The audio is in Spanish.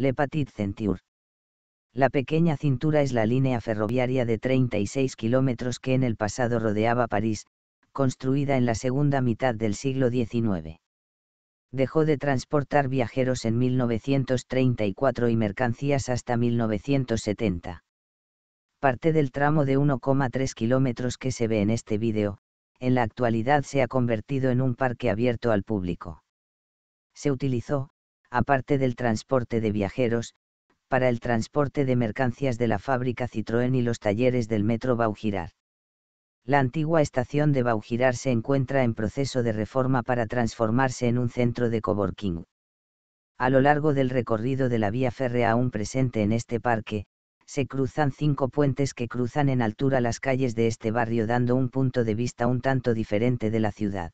Le Petit Centur. La pequeña cintura es la línea ferroviaria de 36 kilómetros que en el pasado rodeaba París, construida en la segunda mitad del siglo XIX. Dejó de transportar viajeros en 1934 y mercancías hasta 1970. Parte del tramo de 1,3 kilómetros que se ve en este vídeo, en la actualidad se ha convertido en un parque abierto al público. Se utilizó, aparte del transporte de viajeros, para el transporte de mercancías de la fábrica Citroën y los talleres del metro Baugirar. La antigua estación de Baugirar se encuentra en proceso de reforma para transformarse en un centro de coworking. A lo largo del recorrido de la vía férrea aún presente en este parque, se cruzan cinco puentes que cruzan en altura las calles de este barrio dando un punto de vista un tanto diferente de la ciudad.